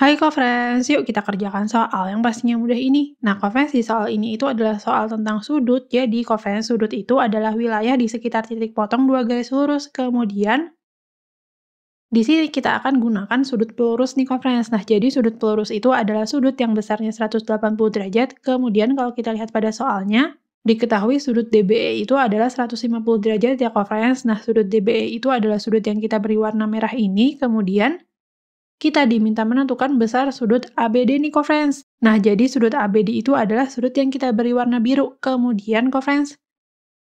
Hai Friends, yuk kita kerjakan soal yang pastinya mudah ini. Nah, Friends di soal ini itu adalah soal tentang sudut. Jadi, Friends sudut itu adalah wilayah di sekitar titik potong dua garis lurus. Kemudian, di sini kita akan gunakan sudut pelurus nih Friends. Nah, jadi sudut pelurus itu adalah sudut yang besarnya 180 derajat. Kemudian, kalau kita lihat pada soalnya, Diketahui sudut DBE itu adalah 150 derajat ya Friends. Nah, sudut DBE itu adalah sudut yang kita beri warna merah ini. Kemudian, kita diminta menentukan besar sudut ABD nih friends. Nah, jadi sudut ABD itu adalah sudut yang kita beri warna biru, kemudian friends,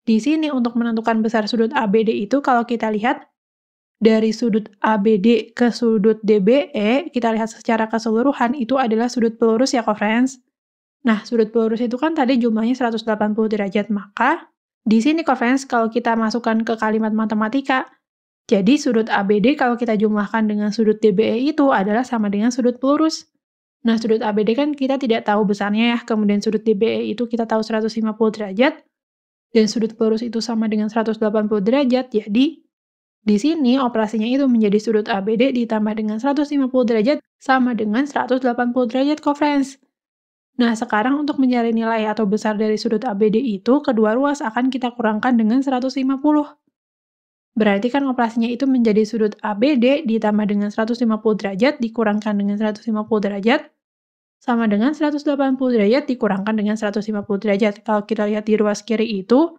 Di sini untuk menentukan besar sudut ABD itu kalau kita lihat dari sudut ABD ke sudut DBE, kita lihat secara keseluruhan itu adalah sudut pelurus ya friends. Nah, sudut pelurus itu kan tadi jumlahnya 180 derajat, maka di sini friends, kalau kita masukkan ke kalimat matematika, jadi sudut ABD kalau kita jumlahkan dengan sudut DBE itu adalah sama dengan sudut pelurus. Nah, sudut ABD kan kita tidak tahu besarnya ya, kemudian sudut DBE itu kita tahu 150 derajat, dan sudut pelurus itu sama dengan 180 derajat, jadi di sini operasinya itu menjadi sudut ABD ditambah dengan 150 derajat sama dengan 180 derajat cofrens. Nah, sekarang untuk mencari nilai atau besar dari sudut ABD itu, kedua ruas akan kita kurangkan dengan 150. Berarti kan operasinya itu menjadi sudut ABD ditambah dengan 150 derajat dikurangkan dengan 150 derajat sama dengan 180 derajat dikurangkan dengan 150 derajat. Kalau kita lihat di ruas kiri itu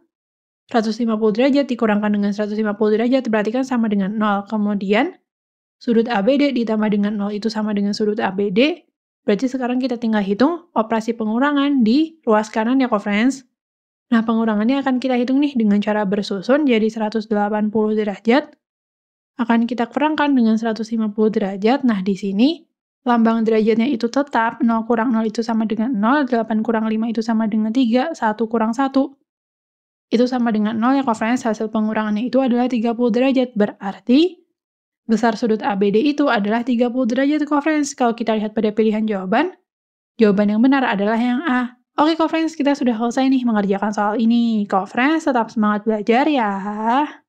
150 derajat dikurangkan dengan 150 derajat berarti kan sama dengan 0. Kemudian sudut ABD ditambah dengan 0 itu sama dengan sudut ABD. Berarti sekarang kita tinggal hitung operasi pengurangan di ruas kanan ya, friends. Nah, pengurangannya akan kita hitung nih dengan cara bersusun jadi 180 derajat. Akan kita kurangkan dengan 150 derajat. Nah, di sini lambang derajatnya itu tetap 0 kurang 0 itu sama dengan 0, 8 kurang 5 itu sama dengan 3, 1 kurang 1. Itu sama dengan 0 yang conference hasil pengurangannya itu adalah 30 derajat. Berarti besar sudut ABD itu adalah 30 derajat conference Kalau kita lihat pada pilihan jawaban, jawaban yang benar adalah yang A, Oke Kak Friends, kita sudah selesai nih mengerjakan soal ini. Kak Friends, tetap semangat belajar ya.